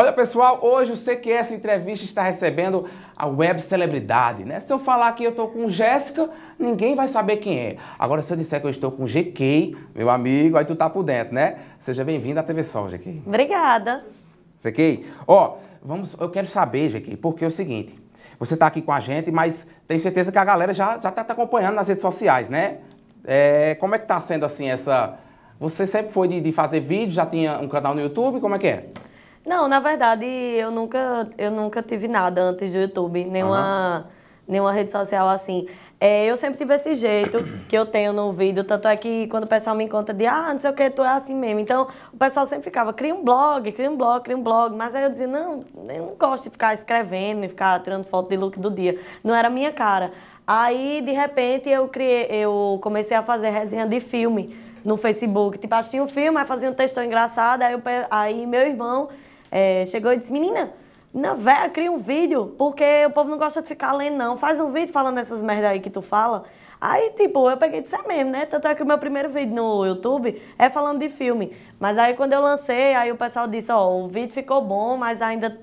Olha pessoal, hoje o CQS Entrevista está recebendo a web celebridade, né? Se eu falar que eu estou com Jéssica, ninguém vai saber quem é. Agora, se eu disser que eu estou com GK, meu amigo, aí tu tá por dentro, né? Seja bem-vindo à TV Sol, GK. Obrigada. GK, ó, vamos, eu quero saber, GK, porque é o seguinte, você está aqui com a gente, mas tenho certeza que a galera já, já tá, tá acompanhando nas redes sociais, né? É, como é que tá sendo assim essa... Você sempre foi de, de fazer vídeo, já tinha um canal no YouTube, como é que é? Não, na verdade, eu nunca, eu nunca tive nada antes do YouTube, nenhuma, uhum. nenhuma rede social assim. É, eu sempre tive esse jeito que eu tenho no vídeo, tanto é que quando o pessoal me encontra de, ah, não sei o que, tu é assim mesmo. Então, o pessoal sempre ficava, cria um blog, cria um blog, cria um blog. Mas aí eu dizia, não, eu não gosto de ficar escrevendo e ficar tirando foto de look do dia. Não era a minha cara. Aí, de repente, eu, criei, eu comecei a fazer resenha de filme no Facebook. Tipo, assistia um filme, aí fazia um textão engraçado, aí, eu, aí meu irmão é, chegou e disse, menina, na véia, cria um vídeo, porque o povo não gosta de ficar lendo, não. Faz um vídeo falando essas merda aí que tu fala. Aí, tipo, eu peguei de é mesmo, né? Tanto é que o meu primeiro vídeo no YouTube é falando de filme. Mas aí, quando eu lancei, aí o pessoal disse, ó, oh, o vídeo ficou bom, mas ainda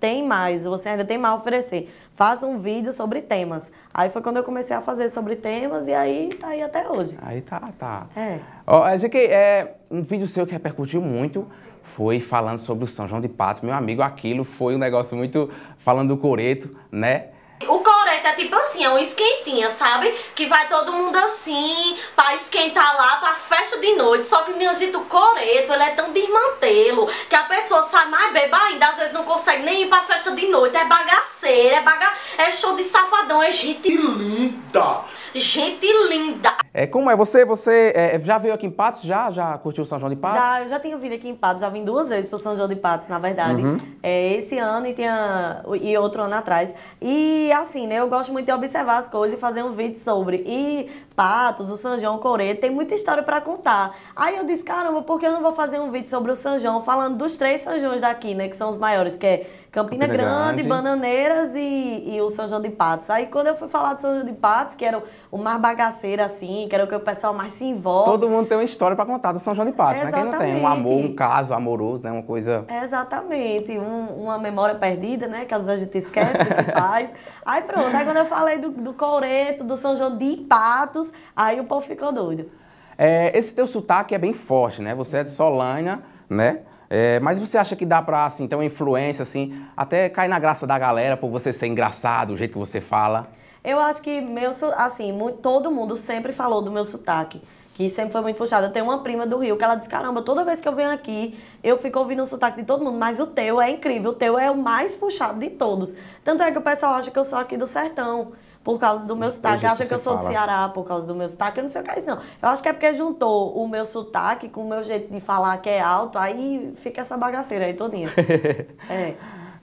tem mais, você ainda tem mais a oferecer. Faça um vídeo sobre temas. Aí foi quando eu comecei a fazer sobre temas e aí tá aí até hoje. Aí tá, tá. É. Ó, oh, que é um vídeo seu que repercutiu muito foi falando sobre o São João de Patos. Meu amigo, aquilo foi um negócio muito falando do coreto, né? O coreto é tipo assim, é um esquentinha, sabe? Que vai todo mundo assim, pra esquentar lá, pra festa de noite. Só que, minha gente, o coreto, ele é tão desmantelo, que a pessoa sai mais beba ainda, às vezes não consegue nem ir pra festa de noite. É bagaceira, é, baga... é show de safadão, é gente... linda! Gente linda! É, como é? Você, você é, é, já veio aqui em Patos? Já? Já curtiu São João de Patos? Já, eu já tenho vindo aqui em Patos, já vim duas vezes para São João de Patos, na verdade. Uhum. É, esse ano e, tinha, e outro ano atrás. E assim, né? Eu gosto muito de observar as coisas e fazer um vídeo sobre. E Patos, o São João Coreia, tem muita história para contar. Aí eu disse, caramba, por que eu não vou fazer um vídeo sobre o São João, falando dos três São Joões daqui, né, que são os maiores, que é Campina, Campina Grande, Grande, Bananeiras e, e o São João de Patos. Aí quando eu fui falar do São João de Patos, que era o mais bagaceiro assim, que era o que o pessoal mais se envolve. Todo mundo tem uma história para contar do São João de Patos, Exatamente. né, quem não tem? Um amor, um caso amoroso, né, uma coisa... Exatamente, um, uma memória perdida, né, que às vezes a gente esquece, que faz. Aí pronto, aí quando eu falei do, do Coreto, do São João de Patos, anos, aí o povo ficou doido. É, esse teu sotaque é bem forte, né? Você é de Solana, né? É, mas você acha que dá pra, assim, ter uma influência, assim, até cair na graça da galera por você ser engraçado, o jeito que você fala? Eu acho que meu, assim, todo mundo sempre falou do meu sotaque que sempre foi muito puxado. Eu tenho uma prima do Rio que ela diz: caramba, toda vez que eu venho aqui, eu fico ouvindo o sotaque de todo mundo, mas o teu é incrível, o teu é o mais puxado de todos. Tanto é que o pessoal acha que eu sou aqui do sertão por causa do meu sotaque. Acha que, eu sou fala. do Ceará por causa do meu sotaque. Eu não sei o que é isso, não. Eu acho que é porque juntou o meu sotaque com o meu jeito de falar que é alto, aí fica essa bagaceira aí todinha. é.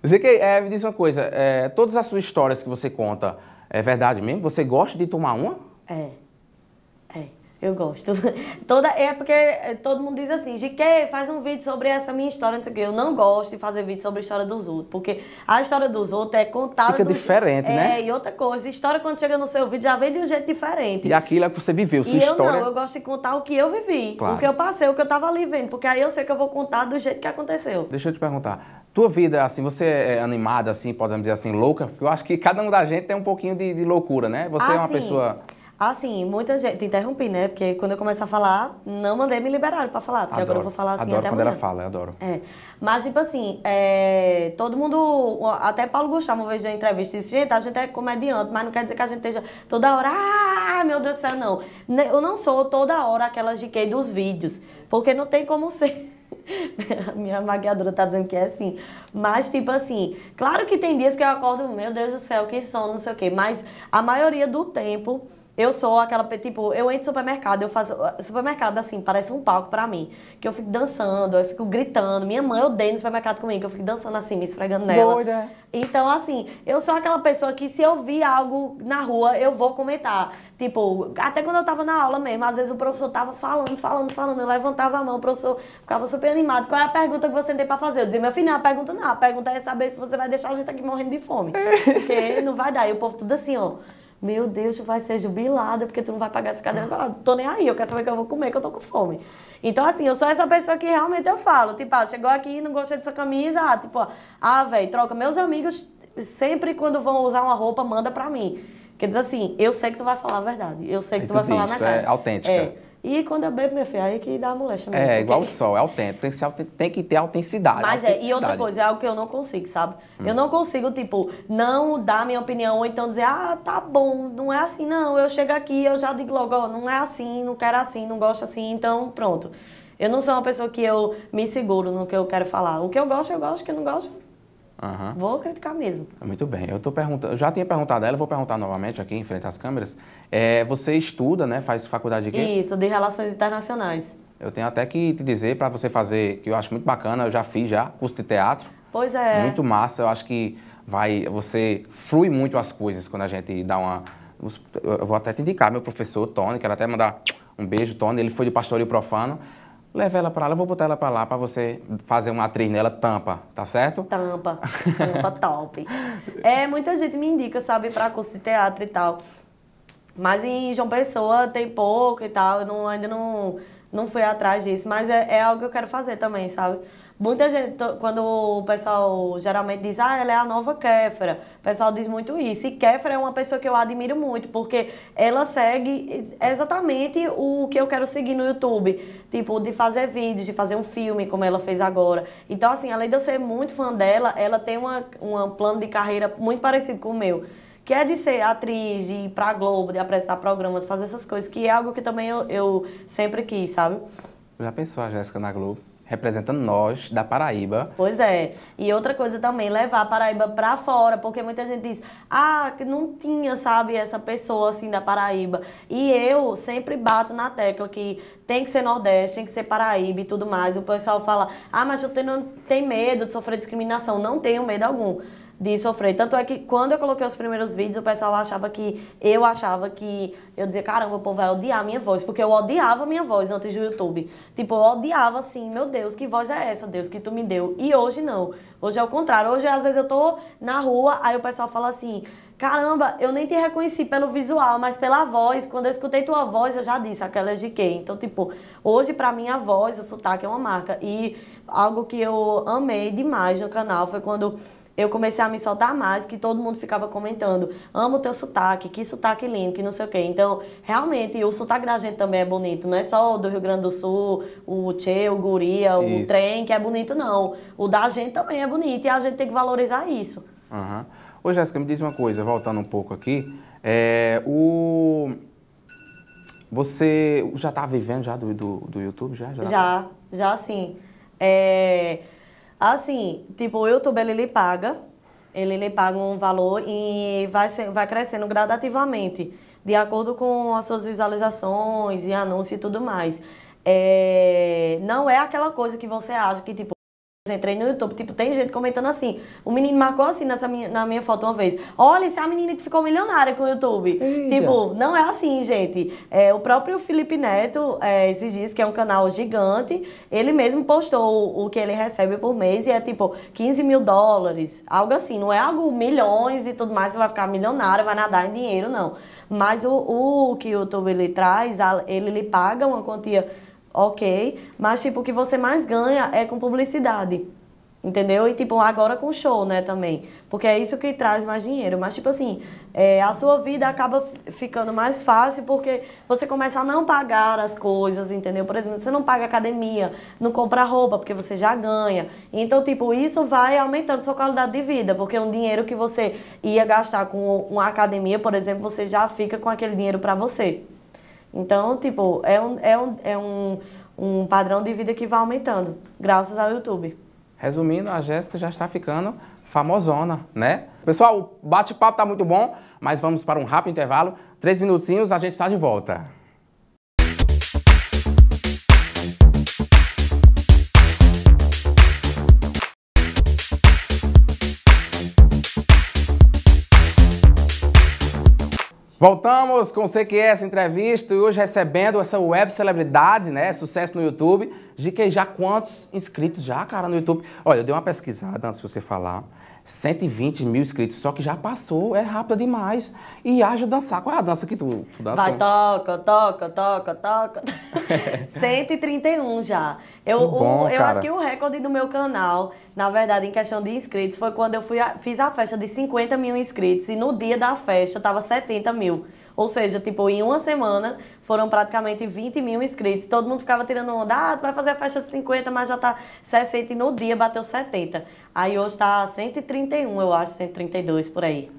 ZK, é, me diz uma coisa, é, todas as suas histórias que você conta, é verdade mesmo? Você gosta de tomar uma? É. Eu gosto. Toda, é porque eh, todo mundo diz assim, GK, faz um vídeo sobre essa minha história, não sei o quê. Eu não gosto de fazer vídeo sobre a história dos outros, porque a história dos outros é contada... Fica dos, diferente, né? É, e outra coisa, a história quando chega no seu vídeo já vem de um jeito diferente. E aquilo é que você viveu, sua e história... eu não, eu gosto de contar o que eu vivi, claro. o que eu passei, o que eu tava ali vendo, porque aí eu sei que eu vou contar do jeito que aconteceu. Deixa eu te perguntar, tua vida, assim, você é animada, assim, podemos dizer assim, louca? Porque eu acho que cada um da gente tem um pouquinho de, de, loucura, né? Você é uma ah, pessoa. Assim, muita gente. Interrompi, né? Porque quando eu começo a falar, não mandei me liberar para falar. Porque adoro. agora eu vou falar assim adoro até quando ela fala, eu adoro. É. Mas, tipo assim, é... todo mundo. Até Paulo Gustavo, uma vez da entrevista, disse: gente, a gente é comediante, mas não quer dizer que a gente esteja toda hora. Ah, meu Deus do céu, não. Eu não sou toda hora aquela GK dos vídeos. Porque não tem como ser. Minha maquiadora tá dizendo que é assim. Mas, tipo assim, claro que tem dias que eu acordo, meu Deus do céu, que sono, não sei o quê. Mas a maioria do tempo eu sou aquela, tipo, eu entro no supermercado, eu faço. Eh, supermercado, assim, parece um palco pra mim. Que eu fico dançando, eu fico gritando. Minha mãe odeia no supermercado comigo, que eu fico dançando assim, me esfregando nela. Doida. Então, assim, eu sou aquela pessoa que se eu vi algo na rua, eu vou comentar. Tipo, até quando eu tava na aula mesmo, às vezes o professor tava falando, falando, falando, eu levantava a mão, o professor ficava super animado. Qual é a pergunta que você tem pra fazer? Eu dizia, meu filho, não, é a pergunta não, a pergunta é saber se você vai deixar a gente aqui morrendo de fome. Porque não vai dar. E o povo tudo assim, ó. Meu Deus, tu vai ser jubilada porque tu não vai pagar essa cadeira. Eu ah, tô nem aí, eu quero saber o que eu vou comer, que eu tô com fome. Então, assim, eu sou essa pessoa que realmente eu falo. Tipo, ah, chegou aqui não gostei dessa camisa. Ah, tipo, ah, velho, troca. Meus amigos sempre quando vão usar uma roupa, manda pra mim. Quer dizer assim, eu sei que tu vai falar a verdade. Eu sei que tu vai falar na é cara. É autêntica. É. E quando eu bebo, minha filha, aí é que dá a moléstia. Mesmo, é, igual o sol, é autêntico. Tem que, ser, tem que ter autenticidade. Mas autenticidade. é, e outra coisa, é algo que eu não consigo, sabe? Hum. Eu não consigo, tipo, não dar minha opinião ou então dizer, ah, tá bom, não é assim, não. Eu chego aqui, eu já digo logo, ó, não é assim, não quero assim, não gosto assim, então pronto. Eu não sou uma pessoa que eu me seguro no que eu quero falar. O que eu gosto, eu gosto, o que eu não gosto, Uhum. Vou criticar mesmo. Muito bem. Eu tô perguntando, já tinha perguntado a ela, vou perguntar novamente aqui em frente às câmeras. É, você estuda, né? Faz faculdade de quê? Isso, de Relações Internacionais. Eu tenho até que te dizer para você fazer, que eu acho muito bacana, eu já fiz já, curso de teatro. Pois é. Muito massa, eu acho que vai, você flui muito as coisas quando a gente dá uma... Eu vou até te indicar, meu professor, Tony, quero até mandar um beijo, Tony, ele foi de Pastoreio Profano, Leva ela para lá, eu vou botar ela para lá para você fazer uma atriz nela, tampa, tá certo? Tampa, tampa top. É, muita gente me indica, sabe, para curso de teatro e tal. Mas em João Pessoa tem pouco e tal, eu não, ainda não, não fui atrás disso, mas é, é algo que eu quero fazer também, sabe? Muita gente, quando o pessoal geralmente diz, ah, ela é a nova Kéfera, o pessoal diz muito isso. E Kéfera é uma pessoa que eu admiro muito, porque ela segue exatamente o que eu quero seguir no YouTube. Tipo, de fazer vídeos, de fazer um filme, como ela fez agora. Então, assim, além de eu ser muito fã dela, ela tem uma, um plano de carreira muito parecido com o meu que é de ser atriz, de ir pra Globo, de apresentar programa, de fazer essas coisas, que é algo que também eu, eu sempre quis, sabe? Já pensou a Jéssica na Globo? representando nós da Paraíba. Pois é. E outra coisa também, levar a Paraíba para fora, porque muita gente diz: "Ah, que não tinha, sabe, essa pessoa assim da Paraíba". E eu sempre bato na tecla que tem que ser Nordeste, tem que ser Paraíba e tudo mais. O pessoal fala: "Ah, mas eu tenho, tem medo de sofrer discriminação". Não tenho medo algum de sofrer. Tanto é que quando eu coloquei os primeiros vídeos, o pessoal achava que. Eu achava que. Eu dizia, caramba, o povo vai odiar a minha voz. Porque eu odiava a minha voz antes do YouTube. Tipo, eu odiava assim, meu Deus, que voz é essa, Deus, que tu me deu? E hoje não. Hoje é o contrário. Hoje, às vezes, eu tô na rua, aí o pessoal fala assim. Caramba, eu nem te reconheci pelo visual, mas pela voz. Quando eu escutei tua voz, eu já disse, aquela é de quem? Então, tipo, hoje pra mim a voz, o sotaque é uma marca. E algo que eu amei demais no canal foi quando eu comecei a me soltar mais, que todo mundo ficava comentando, amo o teu sotaque, que sotaque lindo, que não sei o quê. Então, realmente, o sotaque da gente também é bonito, não é só o do Rio Grande do Sul, o Tchê, o Guria, o isso. trem, que é bonito, não. O da gente também é bonito e a gente tem que valorizar isso. Uhum. Ô, Jéssica, me diz uma coisa, voltando um pouco aqui, é, o... Você já tá vivendo já do, do, do YouTube? Já, já, já, já sim. É, Assim, tipo, eu YouTube ele paga, ele, ele paga um valor e vai, ser, vai crescendo gradativamente, de acordo com as suas visualizações e anúncios e tudo mais. É, não é aquela coisa que você acha que, tipo, entrei no YouTube, tipo, tem gente comentando assim. O menino marcou assim nessa minha, na minha foto uma vez. Olha, essa é a menina que ficou milionária com o YouTube. Eita. Tipo, não é assim, gente. É, o próprio Felipe Neto, é, esses dias, que é um canal gigante, ele mesmo postou o, o que ele recebe por mês e é tipo 15 mil dólares, algo assim. Não é algo milhões e tudo mais, você vai ficar milionário, vai nadar em dinheiro, não. Mas o, o que o YouTube ele traz, ele lhe paga uma quantia ok. Mas, tipo, o que você mais ganha é com publicidade. Entendeu? E, tipo, agora com show, né, também. Porque é isso que traz mais dinheiro. Mas, tipo assim, é, a sua vida acaba ficando mais fácil porque você começa a não pagar as coisas, entendeu? Por exemplo, você não paga academia, não compra roupa porque você já ganha. Então, tipo, isso vai aumentando sua qualidade de vida. Porque um dinheiro que você ia gastar com uma academia, por exemplo, você já fica com aquele dinheiro para você. Então, tipo, é um, é um, é um, um padrão de vida que vai aumentando, graças ao YouTube. Resumindo, a Jéssica já está ficando famosona, né? Pessoal, o bate-papo tá muito bom, mas vamos para um rápido intervalo. Três minutinhos, a gente está de volta. Voltamos com o CQS Entrevista e hoje recebendo essa web celebridade, né? Sucesso no YouTube. que já quantos inscritos já, cara, no YouTube? Olha, eu dei uma pesquisada antes de você falar. 120 mil inscritos, só que já passou, é rápido demais. E haja dançar. Qual é a dança que tu, tu dança? Vai, toca, toca, toca, toca. 131 já. Eu, que bom, o, eu cara. acho que o recorde do meu canal, na verdade, em questão de inscritos, foi quando eu fui a, fiz a festa de 50 mil inscritos. E no dia da festa, tava 70 mil. Ou seja, tipo, em uma semana foram praticamente 20 mil inscritos. Todo mundo ficava tirando onda, ah, tu vai fazer a festa de 50, mas já tá 60 e no dia bateu 70. Aí hoje tá 131, eu acho, 132 por aí.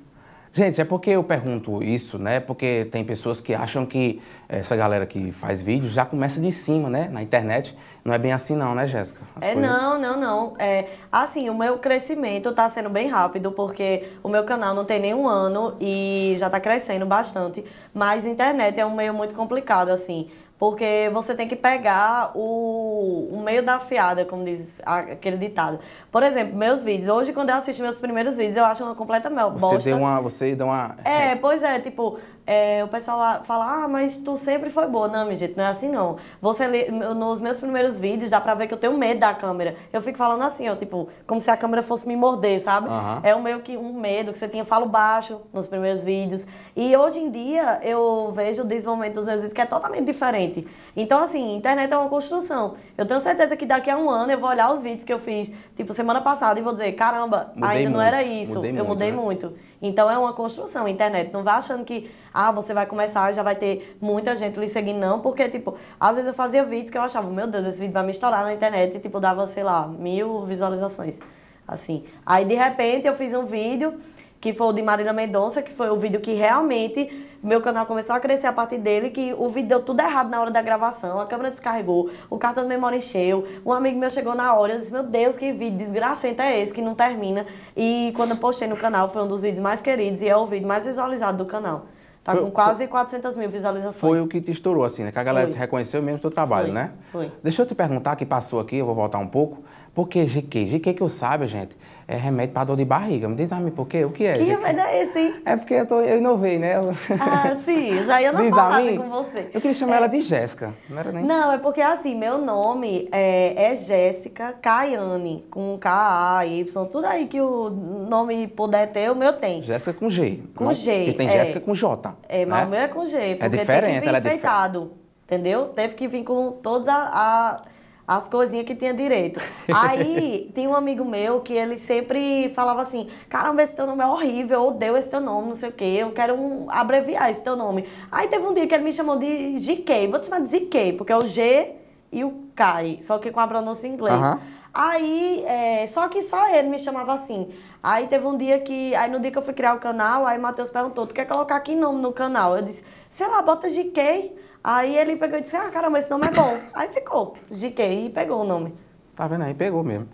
Gente, é porque eu pergunto isso, né? Porque tem pessoas que acham que essa galera que faz vídeos já começa de cima, né? Na internet. Não é bem assim não, né, Jéssica? É, coisas... não, não, não. É, assim, o meu crescimento tá sendo bem rápido, porque o meu canal não tem nenhum ano e já tá crescendo bastante. Mas internet é um meio muito complicado, assim. Porque você tem que pegar o, o meio da fiada, como diz aquele ditado. Por exemplo, meus vídeos. Hoje, quando eu assisto meus primeiros vídeos, eu acho uma completa mel. Você bosta. deu uma. Você deu uma. É, pois é, tipo, é, o pessoal fala, ah, mas tu sempre foi boa. Não, minha gente, não é assim não. Você nos meus primeiros vídeos dá pra ver que eu tenho medo da câmera. Eu fico falando assim, ó, tipo, como se a câmera fosse me morder, sabe? Uhum. É um meio que um medo que você tinha, falo baixo nos primeiros vídeos. E hoje em dia eu vejo o desenvolvimento dos meus vídeos que é totalmente diferente. Então, assim, internet é uma construção. Eu tenho certeza que daqui a um ano eu vou olhar os vídeos que eu fiz, tipo, semana passada, e vou dizer, caramba, mudei ainda muito, não era isso. Mudei eu muito, mudei né? muito. Então é uma construção, internet. Não vai achando que, ah, você vai começar, já vai ter muita gente lhe seguindo, não, porque, tipo, às vezes eu fazia vídeos que eu achava, meu Deus, esse vídeo vai me estourar na internet e, tipo, dava, sei lá, mil visualizações. Assim. Aí, de repente, eu fiz um vídeo que foi o de Marina Mendonça, que foi o vídeo que realmente meu canal começou a crescer a partir dele, que o vídeo deu tudo errado na hora da gravação, a câmera descarregou, o cartão de memória encheu, um amigo meu chegou na hora, e disse, meu Deus, que vídeo desgracento é esse, que não termina. E quando eu postei no canal, foi um dos vídeos mais queridos e é o vídeo mais visualizado do canal. Tá foi, com quase foi, 400 mil visualizações. Foi o que te estourou, assim, né? Que a galera foi. reconheceu mesmo o seu trabalho, foi, né? Foi. Deixa eu te perguntar, que passou aqui, eu vou voltar um pouco. Porque GQ, GQ é que eu saiba, gente, é remédio para dor de barriga. Me diz a mim por quê? O que é? Que GQ? remédio é esse? É porque eu, tô, eu inovei, né? Ah, sim, já ia na farmácia com você. Eu queria chamar é... ela de Jéssica, não era nem. Não, é porque assim, meu nome é, é Jéssica Caiane, com K, A, Y, tudo aí que o nome puder ter, o meu tem. Jéssica com G. Com não, G. Porque tem é. Jéssica com J. É, mas né? o meu é com G. É diferente, tem que vir ela é diferente. Entendeu? Teve que vir com todas as. a as coisinhas que tinha direito. Aí tinha um amigo meu que ele sempre falava assim: caramba, esse teu nome é horrível, odeio esse teu nome, não sei o quê, eu quero um, abreviar esse teu nome. Aí teve um dia que ele me chamou de GK, vou te chamar de GK, porque é o G e o Kai, só que com a pronúncia em inglês. Uhum. Aí, é, só que só ele me chamava assim. Aí teve um dia que, aí no dia que eu fui criar o canal, aí Matheus perguntou, tu quer colocar que nome no canal? Eu disse, sei lá, bota GK. Aí ele pegou e disse, ah, caramba, esse nome é bom. Aí ficou, GK, e pegou o nome. Tá vendo aí, pegou mesmo.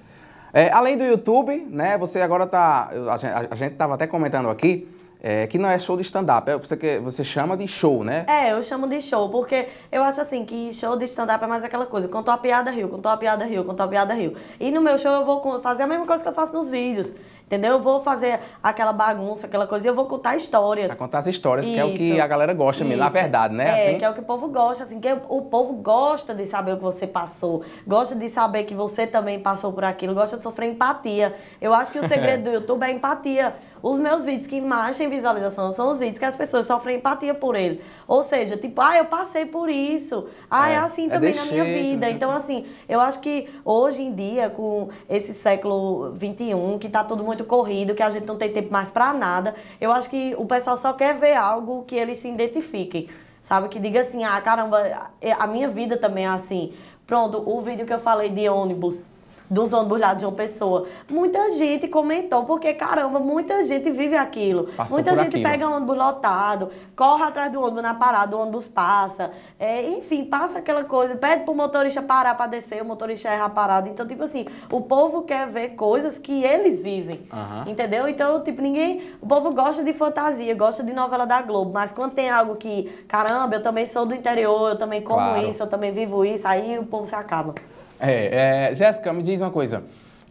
É, além do YouTube, né, você agora tá, a gente, a gente tava até comentando aqui, é, que não é show de stand-up, é, você, você chama de show, né? É, eu chamo de show, porque eu acho assim que show de stand-up é mais aquela coisa, contou a piada, riu, contou a piada, riu, contou a piada, riu. E no meu show eu vou fazer a mesma coisa que eu faço nos vídeos. Entendeu? Eu vou fazer aquela bagunça, aquela coisa, e eu vou contar histórias. Pra contar as histórias, isso, que é o que a galera gosta mesmo, na verdade, né? É, assim? que é o que o povo gosta, assim, que o povo gosta de saber o que você passou, gosta de saber que você também passou por aquilo, gosta de sofrer empatia. Eu acho que o segredo do YouTube é empatia. Os meus vídeos que mais têm visualização são os vídeos que as pessoas sofrem empatia por ele. Ou seja, tipo, ah, eu passei por isso. Ah, é, é assim é também na minha jeito. vida. Né? Então, assim, eu acho que hoje em dia, com esse século XXI, que tá todo mundo muito corrido, que a gente não tem tempo mais para nada. Eu acho que o pessoal só quer ver algo que eles se identifiquem. Sabe? Que diga assim, ah, caramba, é, a minha vida também é assim. Pronto, o vídeo que eu falei de ônibus, dos ônibus lá de uma Pessoa. Muita gente comentou, porque caramba, muita gente vive aquilo. Passou muita gente pega um ônibus lotado, corre atrás do ônibus na parada, o ônibus passa. É, enfim, passa aquela coisa, pede pro motorista parar para descer, o motorista erra a parada. Então, tipo assim, o povo quer ver coisas que eles vivem. Uhum. Entendeu? Então, tipo, ninguém. O povo gosta de fantasia, gosta de novela da Globo, mas quando tem algo que, caramba, eu também sou do interior, eu também como claro. isso, eu também vivo isso, aí o povo se acaba. É, é, Jéssica, me diz uma coisa.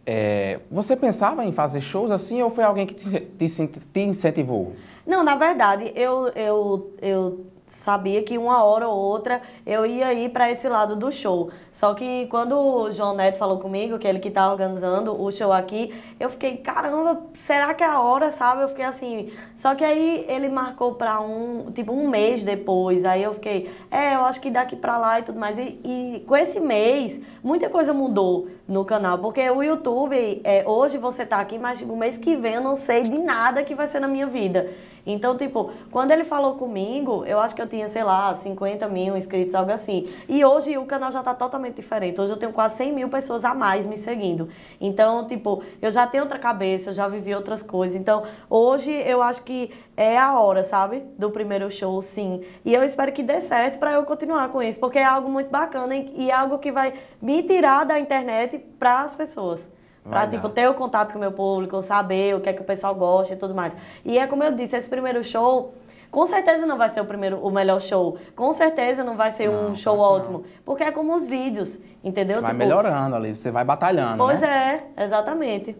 É, você pensava em fazer shows assim ou foi alguém que te, te, te incentivou? Não, na verdade, eu, eu, eu sabia que uma hora ou outra eu ia ir para esse lado do show. Só que quando o João Neto falou comigo, que ele que tá organizando o show aqui, eu fiquei, caramba, será que é a hora, sabe? Eu fiquei assim. Só que aí ele marcou para um, tipo, um mês depois. Aí eu fiquei, é, eu acho que daqui para lá e tudo mais. E, e com esse mês, muita coisa mudou no canal. Porque o YouTube, é, hoje você tá aqui, mas tipo, mês que vem eu não sei de nada que vai ser na minha vida. Então, tipo, quando ele falou comigo, eu acho que eu tinha, sei lá, 50 mil inscritos, algo assim. E hoje o canal já tá totalmente diferente. Hoje eu tenho quase 100 mil pessoas a mais me seguindo. Então, tipo, eu já tenho outra cabeça, eu já vivi outras coisas. Então, hoje eu acho que é a hora, sabe? Do primeiro show, sim. E eu espero que dê certo para eu continuar com isso, porque é algo muito bacana e é algo que vai me tirar da internet para as pessoas. Para tipo, ter o contato com o meu público, saber o que é que o pessoal gosta e tudo mais. E é como eu disse, esse primeiro show, com certeza não vai ser o primeiro, o melhor show. Com certeza não vai ser não, um show não. ótimo. Porque é como os vídeos, entendeu? Vai tipo, melhorando ali, você vai batalhando. Pois né? é, exatamente.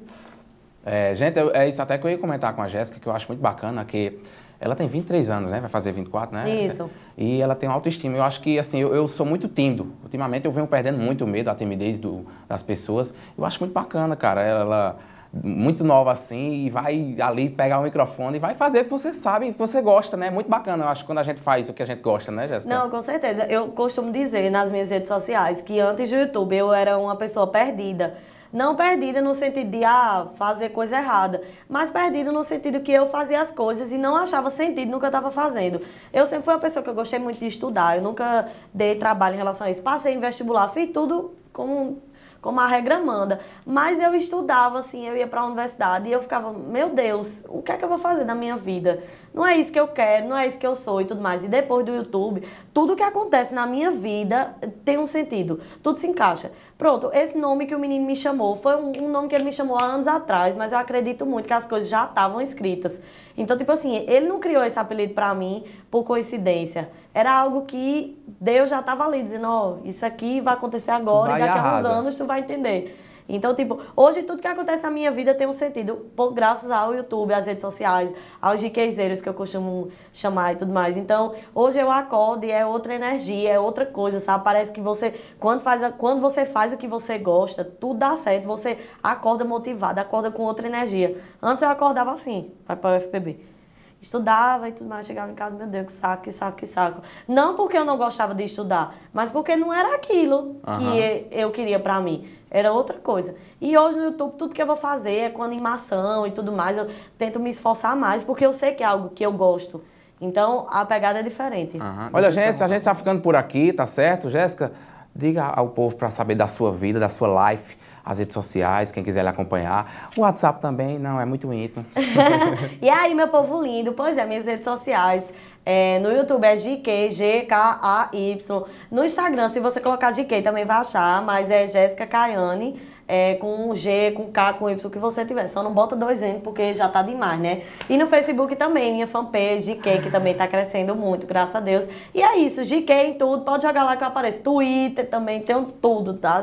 É, gente, eu, é isso até que eu ia comentar com a Jéssica, que eu acho muito bacana, que ela tem 23 anos, né? Vai fazer 24, né? Isso. E ela tem autoestima. Eu acho que, assim, eu, eu sou muito tímido. Ultimamente eu venho perdendo muito o medo, a timidez do, das pessoas. Eu acho muito bacana, cara. Ela, ela muito nova assim e vai ali pegar o microfone e vai fazer o que você sabe, o que você gosta, né? Muito bacana, eu acho, quando a gente faz o que a gente gosta, né, Jéssica? Não, com certeza. Eu costumo dizer nas minhas redes sociais que antes do YouTube eu era uma pessoa perdida. Não perdida no sentido de ah, fazer coisa errada, mas perdida no sentido que eu fazia as coisas e não achava sentido no que eu estava fazendo. Eu sempre fui uma pessoa que eu gostei muito de estudar, eu nunca dei trabalho em relação a isso. Passei em vestibular, fiz tudo como como a regra manda. Mas eu estudava, assim, eu ia para a universidade e eu ficava, meu Deus, o que é que eu vou fazer na minha vida? não é isso que eu quero, não é isso que eu sou e tudo mais. E depois do YouTube, tudo que acontece na minha vida tem um sentido, tudo se encaixa. Pronto, esse nome que o menino me chamou foi um, nome que ele me chamou há anos atrás, mas eu acredito muito que as coisas já estavam escritas. Então, tipo assim, ele não criou esse apelido para mim por coincidência. Era algo que Deus já estava ali dizendo, ó, oh, isso aqui vai acontecer agora vai e daqui a uns anos tu vai entender. Então, tipo, hoje tudo que acontece na minha vida tem um sentido, por, graças ao YouTube, às redes sociais, aos riquezeiros que eu costumo chamar e tudo mais. Então, hoje eu acordo e é outra energia, é outra coisa, sabe? Parece que você, quando, faz, quando você faz o que você gosta, tudo dá certo, você acorda motivado, acorda com outra energia. Antes eu acordava assim, vai para o FPB estudava e tudo mais, chegava em casa, meu Deus, que saco, que saco, que saco. Não porque eu não gostava de estudar, mas porque não era aquilo uhum. que eu queria para mim era outra coisa. E hoje no YouTube, tudo que eu vou fazer é com animação e tudo mais. Eu tento me esforçar mais, porque eu sei que é algo que eu gosto. Então, a pegada é diferente. Uhum. Olha, gente, a gente tá ficando por aqui, tá certo? Jéssica, diga ao povo para saber da sua vida, da sua life, as redes sociais, quem quiser lhe acompanhar. O WhatsApp também, não, é muito íntimo. e aí, meu povo lindo, pois é, minhas redes sociais. É, no YouTube é GK, G-K-A-Y. No Instagram, se você colocar GK, também vai achar, mas é Jéssica Caiane. É, com G, com K, com Y, o que você tiver. Só não bota dois N, porque já tá demais, né? E no Facebook também, minha fanpage, GK, que também tá crescendo muito, graças a Deus. E é isso, GK em tudo, pode jogar lá que eu apareço. Twitter também, tem tudo, tá?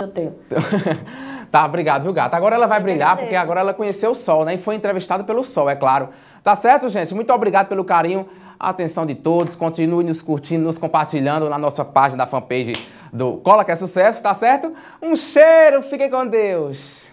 Eu tenho. Tá, obrigado, viu, gata? Agora ela vai brilhar, porque agora ela conheceu o sol, né? E foi entrevistada pelo sol, é claro. Tá certo, gente? Muito obrigado pelo carinho a atenção de todos. Continue nos curtindo, nos compartilhando na nossa página da fanpage do Cola Que É Sucesso, tá certo? Um cheiro, fiquem com Deus!